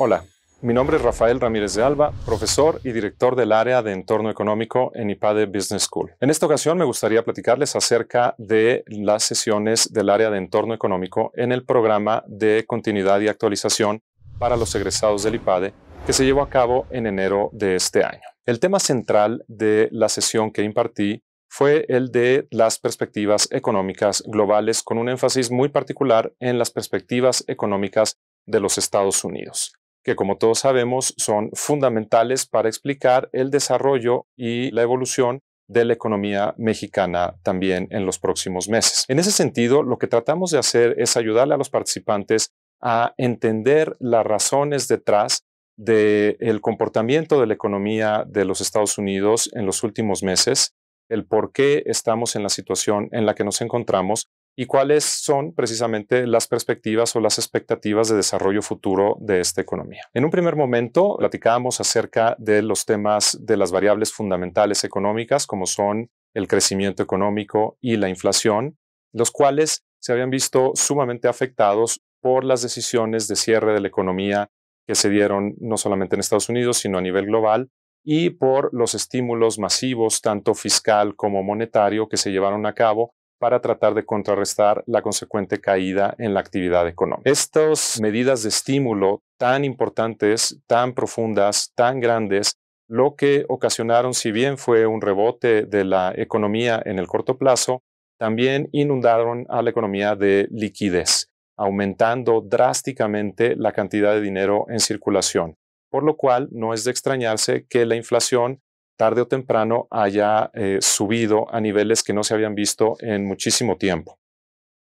Hola, mi nombre es Rafael Ramírez de Alba, profesor y director del área de entorno económico en IPADE Business School. En esta ocasión me gustaría platicarles acerca de las sesiones del área de entorno económico en el programa de continuidad y actualización para los egresados del IPADE que se llevó a cabo en enero de este año. El tema central de la sesión que impartí fue el de las perspectivas económicas globales, con un énfasis muy particular en las perspectivas económicas de los Estados Unidos que como todos sabemos son fundamentales para explicar el desarrollo y la evolución de la economía mexicana también en los próximos meses. En ese sentido, lo que tratamos de hacer es ayudarle a los participantes a entender las razones detrás del comportamiento de la economía de los Estados Unidos en los últimos meses, el por qué estamos en la situación en la que nos encontramos y cuáles son precisamente las perspectivas o las expectativas de desarrollo futuro de esta economía. En un primer momento platicábamos acerca de los temas de las variables fundamentales económicas, como son el crecimiento económico y la inflación, los cuales se habían visto sumamente afectados por las decisiones de cierre de la economía que se dieron no solamente en Estados Unidos, sino a nivel global, y por los estímulos masivos, tanto fiscal como monetario, que se llevaron a cabo para tratar de contrarrestar la consecuente caída en la actividad económica. Estas medidas de estímulo tan importantes, tan profundas, tan grandes, lo que ocasionaron, si bien fue un rebote de la economía en el corto plazo, también inundaron a la economía de liquidez, aumentando drásticamente la cantidad de dinero en circulación, por lo cual no es de extrañarse que la inflación tarde o temprano haya eh, subido a niveles que no se habían visto en muchísimo tiempo.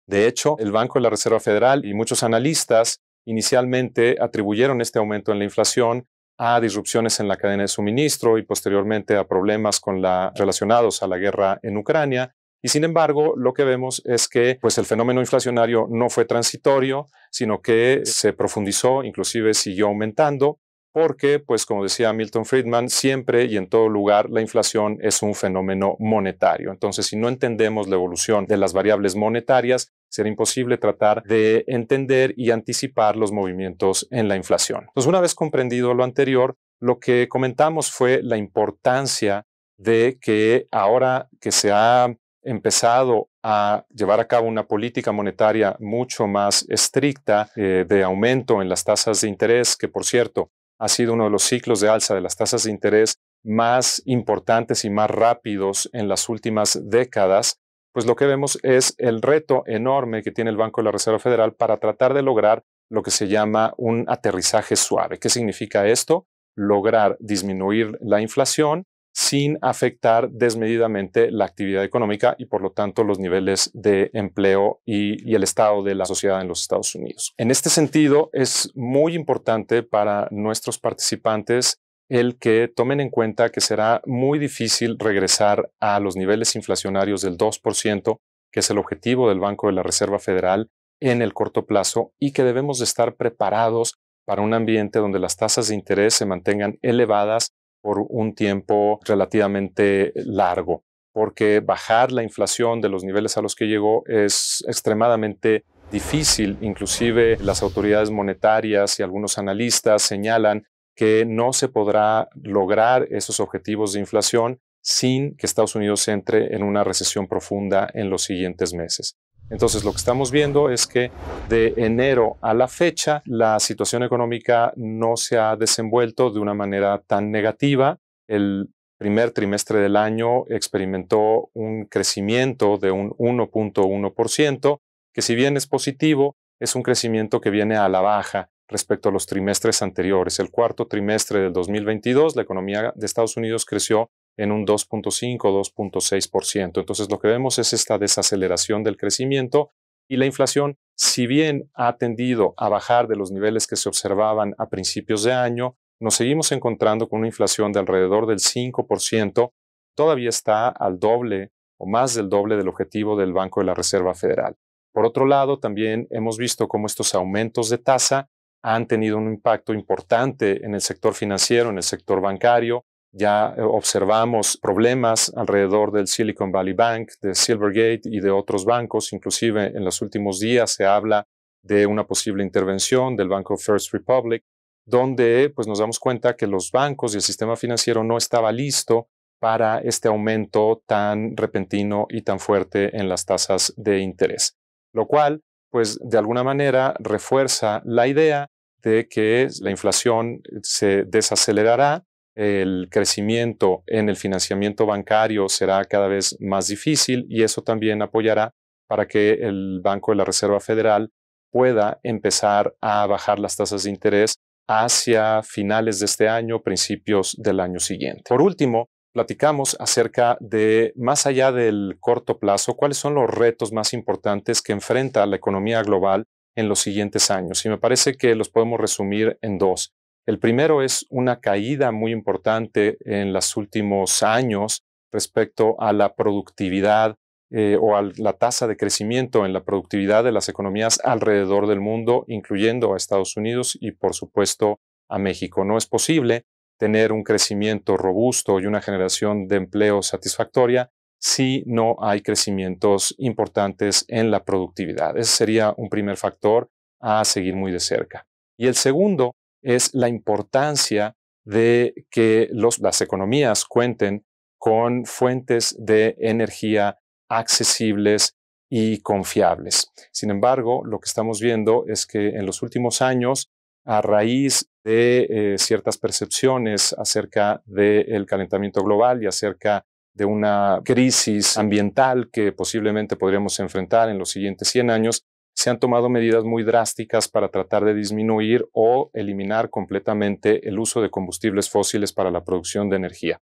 De hecho, el Banco de la Reserva Federal y muchos analistas inicialmente atribuyeron este aumento en la inflación a disrupciones en la cadena de suministro y posteriormente a problemas con la, relacionados a la guerra en Ucrania. Y sin embargo, lo que vemos es que pues, el fenómeno inflacionario no fue transitorio, sino que se profundizó, inclusive siguió aumentando porque, pues como decía Milton Friedman, siempre y en todo lugar la inflación es un fenómeno monetario. Entonces, si no entendemos la evolución de las variables monetarias, será imposible tratar de entender y anticipar los movimientos en la inflación. Entonces, una vez comprendido lo anterior, lo que comentamos fue la importancia de que ahora que se ha empezado a llevar a cabo una política monetaria mucho más estricta eh, de aumento en las tasas de interés, que por cierto, ha sido uno de los ciclos de alza de las tasas de interés más importantes y más rápidos en las últimas décadas, pues lo que vemos es el reto enorme que tiene el Banco de la Reserva Federal para tratar de lograr lo que se llama un aterrizaje suave. ¿Qué significa esto? Lograr disminuir la inflación sin afectar desmedidamente la actividad económica y por lo tanto los niveles de empleo y, el estado de la sociedad en los Estados Unidos. En este sentido, es muy importante para nuestros participantes el que tomen en cuenta que será muy difícil regresar a los niveles inflacionarios del 2%, que es el objetivo del Banco de la Reserva Federal en el corto plazo y que debemos estar preparados para un ambiente donde las tasas de interés se mantengan elevadas por un tiempo relativamente largo, porque bajar la inflación de los niveles a los que llegó es extremadamente difícil. Inclusive las autoridades monetarias y algunos analistas señalan que no se podrá lograr esos objetivos de inflación sin que Estados Unidos entre en una recesión profunda en los siguientes meses. Entonces, lo que estamos viendo es que de enero a la fecha, la situación económica no se ha desenvuelto de una manera tan negativa. El primer trimestre del año experimentó un crecimiento de un 1.1%, que si bien es positivo, es un crecimiento que viene a la baja respecto a los trimestres anteriores. El cuarto trimestre del 2022, la economía de Estados Unidos creció en un 2.5 o 2.6%. Entonces lo que vemos es esta desaceleración del crecimiento y la inflación, si bien ha tendido a bajar de los niveles que se observaban a principios de año, nos seguimos encontrando con una inflación de alrededor del 5%, todavía está al doble o más del doble del objetivo del Banco de la Reserva Federal. Por otro lado, también hemos visto cómo estos aumentos de tasa han tenido un impacto importante en el sector financiero, en el sector bancario, ya eh, observamos problemas alrededor del Silicon Valley Bank, de Silvergate y de otros bancos. Inclusive en los últimos días se habla de una posible intervención del banco First Republic, donde pues, nos damos cuenta que los bancos y el sistema financiero no estaba listo para este aumento tan repentino y tan fuerte en las tasas de interés. Lo cual, pues de alguna manera refuerza la idea de que la inflación se desacelerará el crecimiento en el financiamiento bancario será cada vez más difícil y eso también apoyará para que el Banco de la Reserva Federal pueda empezar a bajar las tasas de interés hacia finales de este año, principios del año siguiente. Por último, platicamos acerca de, más allá del corto plazo, cuáles son los retos más importantes que enfrenta la economía global en los siguientes años. Y me parece que los podemos resumir en dos. El primero es una caída muy importante en los últimos años respecto a la productividad eh, o a la tasa de crecimiento en la productividad de las economías alrededor del mundo, incluyendo a Estados Unidos y por supuesto a México. No es posible tener un crecimiento robusto y una generación de empleo satisfactoria si no hay crecimientos importantes en la productividad. Ese sería un primer factor a seguir muy de cerca. Y el segundo es la importancia de que las economías cuenten con fuentes de energía accesibles y confiables. Sin embargo, lo que estamos viendo es que en los últimos años, a raíz de eh, ciertas percepciones acerca del calentamiento global y acerca de una crisis ambiental que posiblemente podríamos enfrentar en los siguientes 100 años, se han tomado medidas muy drásticas para tratar de disminuir o eliminar completamente el uso de combustibles fósiles para la producción de energía.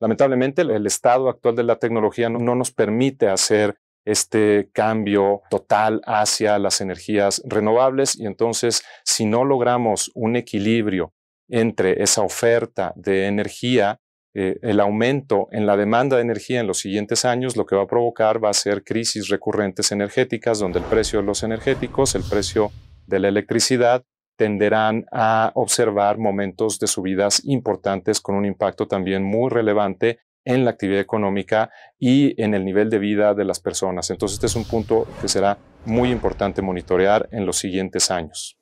Lamentablemente, el estado actual de la tecnología no, nos permite hacer este cambio total hacia las energías renovables y entonces si no logramos un equilibrio entre esa oferta de energía eh, el aumento en la demanda de energía en los siguientes años lo que va a provocar va a ser crisis recurrentes energéticas, donde el precio de los energéticos, el precio de la electricidad, tenderán a observar momentos de subidas importantes con un impacto también muy relevante en la actividad económica y en el nivel de vida de las personas. Entonces este es un punto que será muy importante monitorear en los siguientes años.